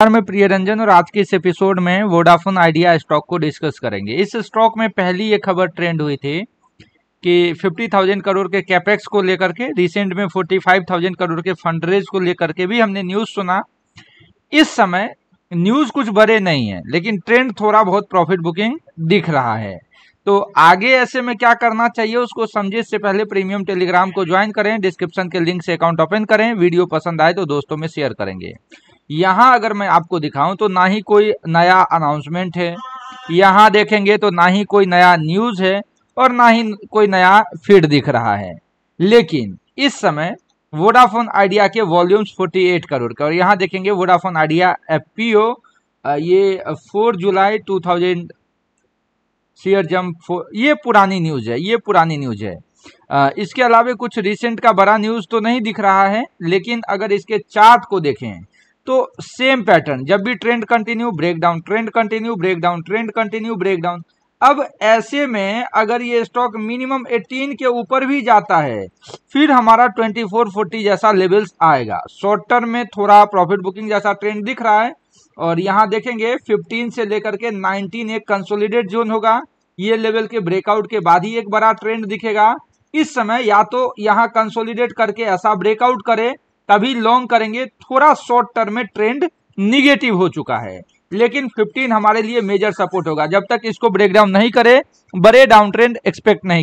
नमस्कार मैं प्रिय रंजन और आज के इस एपिसोड में वोडाफोन आइडिया स्टॉक को डिस्कस करेंगे इस स्टॉक में पहली ये खबर ट्रेंड हुई थी कि 50,000 करोड़ के कैपेक्स को लेकर के रिसेंट में 45,000 करोड़ के फंड रेज को लेकर के भी हमने न्यूज सुना इस समय न्यूज कुछ बड़े नहीं है लेकिन ट्रेंड थोड़ा बहुत प्रॉफिट बुकिंग दिख रहा है तो आगे ऐसे में क्या करना चाहिए उसको समझे इससे पहले प्रीमियम टेलीग्राम को ज्वाइन करें डिस्क्रिप्शन के लिंक से अकाउंट ओपन करें वीडियो पसंद आए तो दोस्तों में शेयर करेंगे यहाँ अगर मैं आपको दिखाऊं तो ना ही कोई नया अनाउंसमेंट है यहाँ देखेंगे तो ना ही कोई नया न्यूज़ है और ना ही कोई नया फीड दिख रहा है लेकिन इस समय वोडाफोन आइडिया के वॉल्यूम्स 48 करोड़ का और यहाँ देखेंगे वोडाफोन आइडिया एफ ये 4 जुलाई 2000 शेयर जंप ये पुरानी न्यूज़ है ये पुरानी न्यूज़ है इसके अलावा कुछ रिसेंट का बड़ा न्यूज़ तो नहीं दिख रहा है लेकिन अगर इसके चार्ट को देखें तो सेम पैटर्न जब भी trend continue break down trend continue break down trend continue break down अब ऐसे में अगर ये स्टॉक मिनिमम 18 के ऊपर भी जाता है फिर हमारा 2440 जैसा लेवल्स आएगा शॉर्ट टर्म में थोड़ा प्रॉफिट बुकिंग जैसा ट्रेंड दिख रहा है और यहाँ देखेंगे 15 से लेकर के 19 एक कंसोलिडेट जोन होगा ये लेवल के ब्रेकआउट के बाद ही एक बड़ा ट्रेंड दिखेगा इस समय या तो यहाँ कंसोलिडेट करके ऐसा ब्रेकआउट करे तभी लॉन्ग करेंगे थोड़ा शॉर्ट टर्म में ट्रेंड निगेटिव हो चुका है लेकिन 15 हमारे लिए मेजर सपोर्ट होगा जब तक इसको ब्रेक डाउन नहीं करे बड़े डाउन ट्रेंड एक्सपेक्ट नहीं